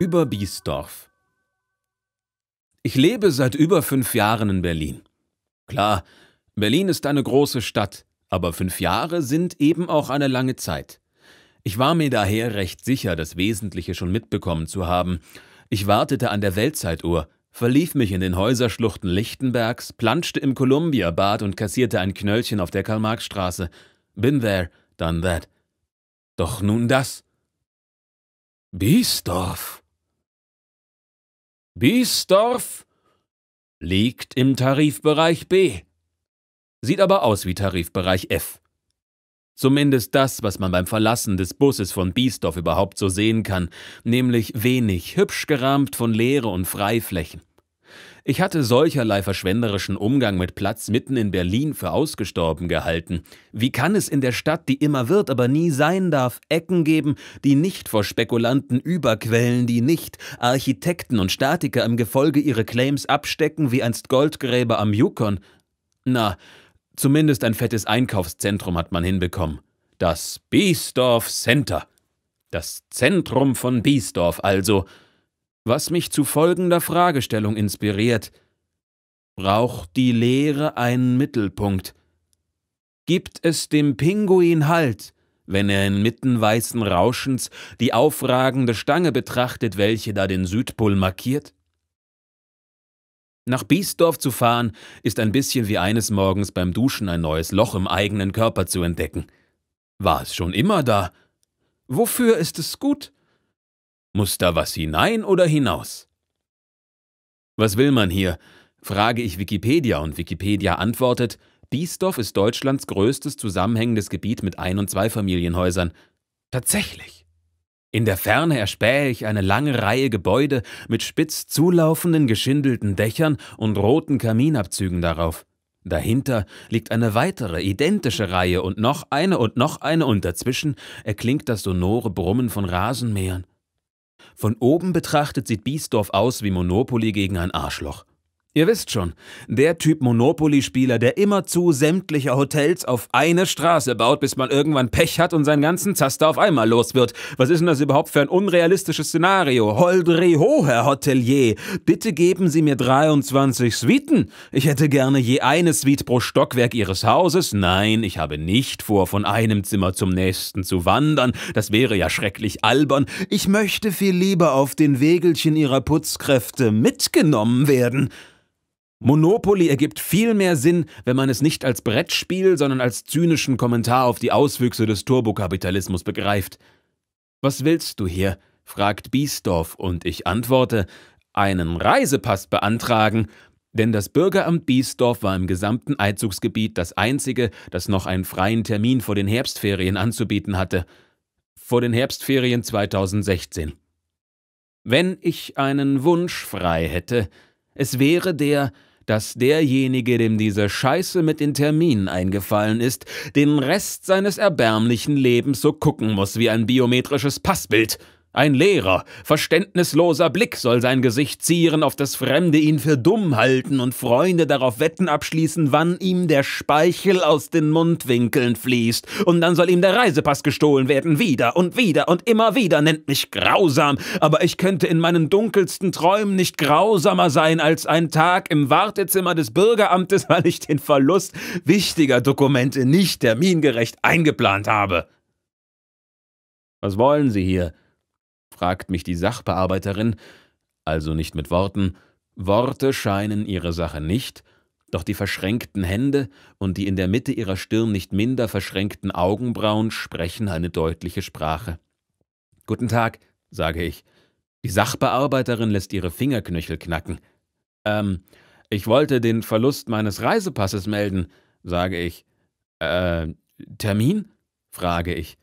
Über Biesdorf. Ich lebe seit über fünf Jahren in Berlin. Klar, Berlin ist eine große Stadt, aber fünf Jahre sind eben auch eine lange Zeit. Ich war mir daher recht sicher, das Wesentliche schon mitbekommen zu haben. Ich wartete an der Weltzeituhr, verlief mich in den Häuserschluchten Lichtenbergs, planschte im Columbia-Bad und kassierte ein Knöllchen auf der Karl-Marx-Straße. Been there, done that. Doch nun das. Biesdorf. Biesdorf liegt im Tarifbereich B, sieht aber aus wie Tarifbereich F. Zumindest das, was man beim Verlassen des Busses von Biesdorf überhaupt so sehen kann, nämlich wenig, hübsch gerahmt von Leere und Freiflächen. Ich hatte solcherlei verschwenderischen Umgang mit Platz mitten in Berlin für ausgestorben gehalten. Wie kann es in der Stadt, die immer wird, aber nie sein darf, Ecken geben, die nicht vor Spekulanten überquellen, die nicht Architekten und Statiker im Gefolge ihre Claims abstecken wie einst Goldgräber am Yukon? Na, zumindest ein fettes Einkaufszentrum hat man hinbekommen. Das Biesdorf Center. Das Zentrum von Biesdorf also – was mich zu folgender Fragestellung inspiriert. Braucht die Lehre einen Mittelpunkt? Gibt es dem Pinguin Halt, wenn er inmitten weißen Rauschens die aufragende Stange betrachtet, welche da den Südpol markiert? Nach Biesdorf zu fahren, ist ein bisschen wie eines Morgens beim Duschen ein neues Loch im eigenen Körper zu entdecken. War es schon immer da? Wofür ist es gut? Muss da was hinein oder hinaus? Was will man hier? frage ich Wikipedia und Wikipedia antwortet, Biesdorf ist Deutschlands größtes zusammenhängendes Gebiet mit Ein- und Zweifamilienhäusern. Tatsächlich. In der Ferne erspähe ich eine lange Reihe Gebäude mit spitz zulaufenden, geschindelten Dächern und roten Kaminabzügen darauf. Dahinter liegt eine weitere, identische Reihe und noch eine und noch eine und dazwischen erklingt das sonore Brummen von Rasenmähern. Von oben betrachtet sieht Biesdorf aus wie Monopoly gegen ein Arschloch. Ihr wisst schon, der Typ Monopoly-Spieler, der immerzu sämtliche Hotels auf eine Straße baut, bis man irgendwann Pech hat und seinen ganzen Zaster auf einmal los wird. Was ist denn das überhaupt für ein unrealistisches Szenario? Holdre ho, Herr Hotelier, bitte geben Sie mir 23 Suiten. Ich hätte gerne je eine Suite pro Stockwerk Ihres Hauses. Nein, ich habe nicht vor, von einem Zimmer zum nächsten zu wandern. Das wäre ja schrecklich albern. Ich möchte viel lieber auf den Wegelchen Ihrer Putzkräfte mitgenommen werden. Monopoly ergibt viel mehr Sinn, wenn man es nicht als Brettspiel, sondern als zynischen Kommentar auf die Auswüchse des Turbokapitalismus begreift. Was willst du hier? fragt Biesdorf und ich antworte, einen Reisepass beantragen, denn das Bürgeramt Biesdorf war im gesamten Einzugsgebiet das einzige, das noch einen freien Termin vor den Herbstferien anzubieten hatte. Vor den Herbstferien 2016. Wenn ich einen Wunsch frei hätte, es wäre der, dass derjenige, dem diese Scheiße mit den Terminen eingefallen ist, den Rest seines erbärmlichen Lebens so gucken muss wie ein biometrisches Passbild. Ein leerer, verständnisloser Blick soll sein Gesicht zieren, auf das Fremde ihn für dumm halten und Freunde darauf Wetten abschließen, wann ihm der Speichel aus den Mundwinkeln fließt. Und dann soll ihm der Reisepass gestohlen werden, wieder und wieder und immer wieder, nennt mich grausam, aber ich könnte in meinen dunkelsten Träumen nicht grausamer sein als ein Tag im Wartezimmer des Bürgeramtes, weil ich den Verlust wichtiger Dokumente nicht termingerecht eingeplant habe. Was wollen Sie hier? fragt mich die Sachbearbeiterin, also nicht mit Worten, Worte scheinen ihre Sache nicht, doch die verschränkten Hände und die in der Mitte ihrer Stirn nicht minder verschränkten Augenbrauen sprechen eine deutliche Sprache. Guten Tag, sage ich. Die Sachbearbeiterin lässt ihre Fingerknöchel knacken. Ähm, ich wollte den Verlust meines Reisepasses melden, sage ich. Äh, Termin? frage ich.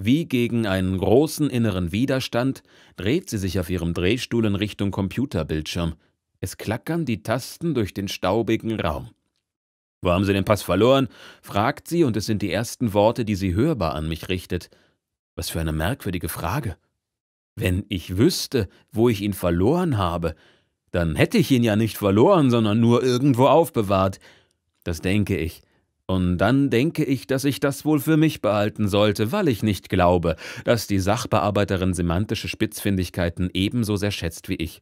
Wie gegen einen großen inneren Widerstand dreht sie sich auf ihrem Drehstuhl in Richtung Computerbildschirm. Es klackern die Tasten durch den staubigen Raum. Wo haben Sie den Pass verloren? fragt sie, und es sind die ersten Worte, die sie hörbar an mich richtet. Was für eine merkwürdige Frage. Wenn ich wüsste, wo ich ihn verloren habe, dann hätte ich ihn ja nicht verloren, sondern nur irgendwo aufbewahrt. Das denke ich. Und dann denke ich, dass ich das wohl für mich behalten sollte, weil ich nicht glaube, dass die Sachbearbeiterin semantische Spitzfindigkeiten ebenso sehr schätzt wie ich.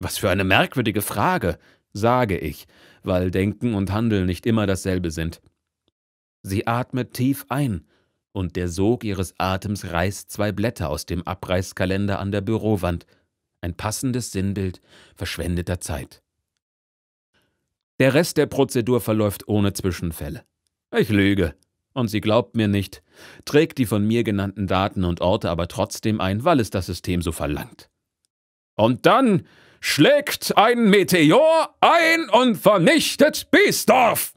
Was für eine merkwürdige Frage, sage ich, weil Denken und Handeln nicht immer dasselbe sind. Sie atmet tief ein, und der Sog ihres Atems reißt zwei Blätter aus dem Abreißkalender an der Bürowand. Ein passendes Sinnbild verschwendeter Zeit. Der Rest der Prozedur verläuft ohne Zwischenfälle. Ich lüge. Und sie glaubt mir nicht, trägt die von mir genannten Daten und Orte aber trotzdem ein, weil es das System so verlangt. Und dann schlägt ein Meteor ein und vernichtet Biesdorf!